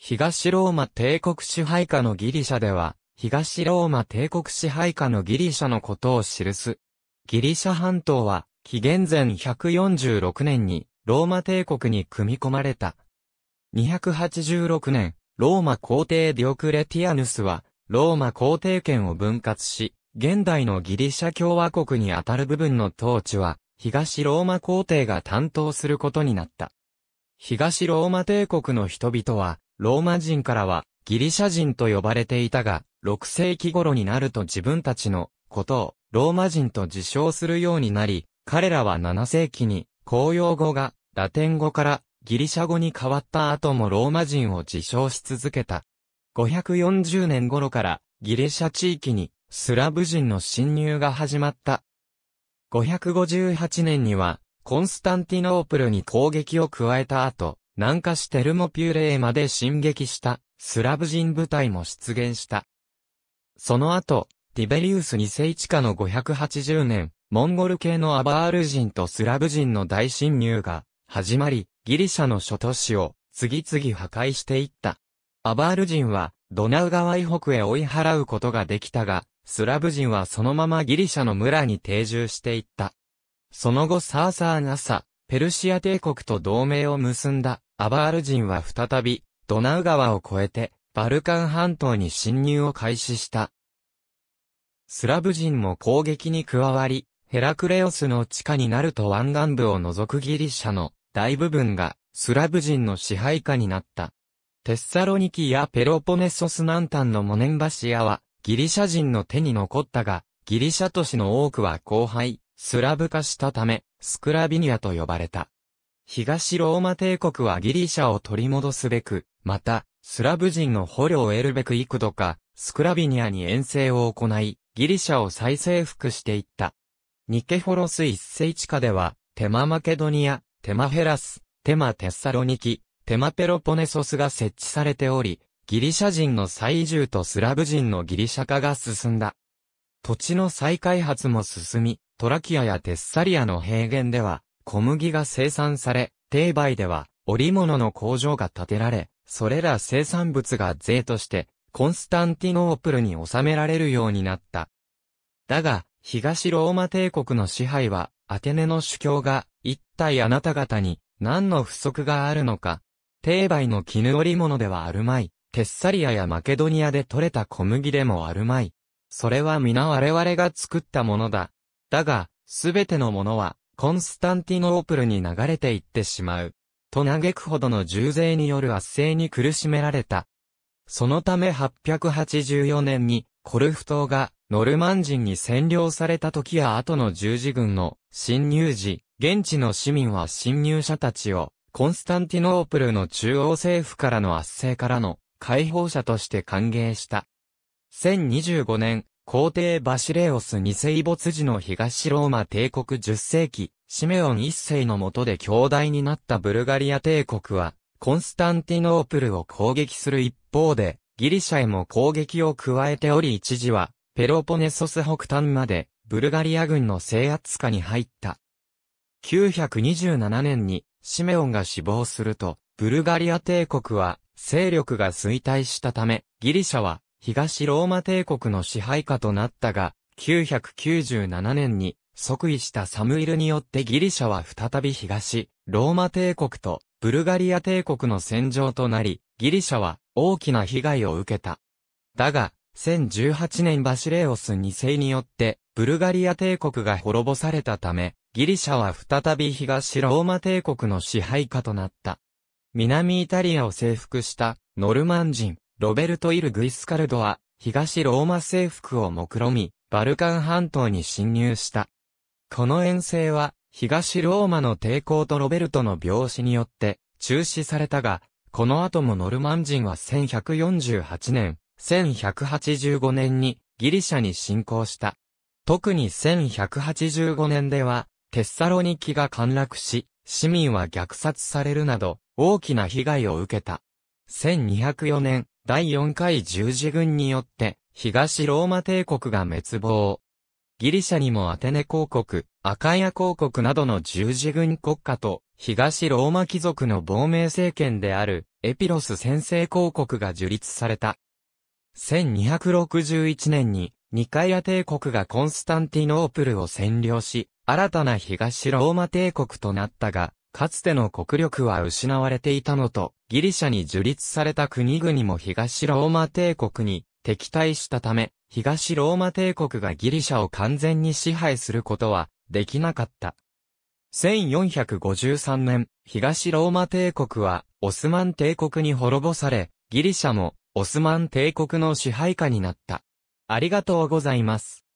東ローマ帝国支配下のギリシャでは、東ローマ帝国支配下のギリシャのことを記す。ギリシャ半島は、紀元前146年に、ローマ帝国に組み込まれた。286年、ローマ皇帝ディオクレティアヌスは、ローマ皇帝権を分割し、現代のギリシャ共和国にあたる部分の統治は、東ローマ皇帝が担当することになった。東ローマ帝国の人々は、ローマ人からはギリシャ人と呼ばれていたが、6世紀頃になると自分たちのことをローマ人と自称するようになり、彼らは7世紀に公用語がラテン語からギリシャ語に変わった後もローマ人を自称し続けた。540年頃からギリシャ地域にスラブ人の侵入が始まった。558年にはコンスタンティノープルに攻撃を加えた後、南下してルモピューレーまで進撃したスラブ人部隊も出現した。その後、ティベリウス2世地下の580年、モンゴル系のアバール人とスラブ人の大侵入が始まり、ギリシャの諸都市を次々破壊していった。アバール人はドナウ川以北へ追い払うことができたが、スラブ人はそのままギリシャの村に定住していった。その後サーサーナサ、ペルシア帝国と同盟を結んだアバール人は再び、ドナウ川を越えて、バルカン半島に侵入を開始した。スラブ人も攻撃に加わり、ヘラクレオスの地下になると湾岸部を除くギリシャの大部分がスラブ人の支配下になった。テッサロニキやペロポネソス南端のモネンバシアはギリシャ人の手に残ったが、ギリシャ都市の多くは荒廃、スラブ化したため、スクラビニアと呼ばれた。東ローマ帝国はギリシャを取り戻すべく、また、スラブ人の捕虜を得るべく幾度か、スクラビニアに遠征を行い、ギリシャを再征服していった。ニケフォロス一世地下では、テママケドニア、テマヘラス、テマテッサロニキ、テマペロポネソスが設置されており、ギリシャ人の再移住とスラブ人のギリシャ化が進んだ。土地の再開発も進み、トラキアやテッサリアの平原では、小麦が生産され、定売では織物の工場が建てられ、それら生産物が税としてコンスタンティノープルに収められるようになった。だが、東ローマ帝国の支配は、アテネの主教が、一体あなた方に、何の不足があるのか。定売の絹織物ではあるまい。テッサリアやマケドニアで採れた小麦でもあるまい。それは皆我々が作ったものだ。だが、すべてのものは、コンスタンティノープルに流れていってしまう。と嘆くほどの重税による圧政に苦しめられた。そのため884年に、コルフ島がノルマン人に占領された時や後の十字軍の侵入時、現地の市民は侵入者たちをコンスタンティノープルの中央政府からの圧政からの解放者として歓迎した。1025年、皇帝バシレオス二世没時の東ローマ帝国10世紀、シメオン一世の下で強大になったブルガリア帝国は、コンスタンティノープルを攻撃する一方で、ギリシャへも攻撃を加えており一時は、ペロポネソス北端まで、ブルガリア軍の制圧下に入った。927年に、シメオンが死亡すると、ブルガリア帝国は、勢力が衰退したため、ギリシャは、東ローマ帝国の支配下となったが、997年に即位したサムイルによってギリシャは再び東、ローマ帝国とブルガリア帝国の戦場となり、ギリシャは大きな被害を受けた。だが、1018年バシレオス2世によって、ブルガリア帝国が滅ぼされたため、ギリシャは再び東ローマ帝国の支配下となった。南イタリアを征服したノルマン人、ロベルト・イル・グイスカルドは、東ローマ征服を目論み、バルカン半島に侵入した。この遠征は、東ローマの抵抗とロベルトの病死によって、中止されたが、この後もノルマン人は1148年、1185年にギリシャに侵攻した。特に1185年では、テッサロニキが陥落し、市民は虐殺されるなど、大きな被害を受けた。1204年、第4回十字軍によって、東ローマ帝国が滅亡。ギリシャにもアテネ公国、アカイア公国などの十字軍国家と、東ローマ貴族の亡命政権である、エピロス先制公国が樹立された。1261年に、ニカイア帝国がコンスタンティノープルを占領し、新たな東ローマ帝国となったが、かつての国力は失われていたのと、ギリシャに樹立された国々も東ローマ帝国に敵対したため、東ローマ帝国がギリシャを完全に支配することはできなかった。1453年、東ローマ帝国はオスマン帝国に滅ぼされ、ギリシャもオスマン帝国の支配下になった。ありがとうございます。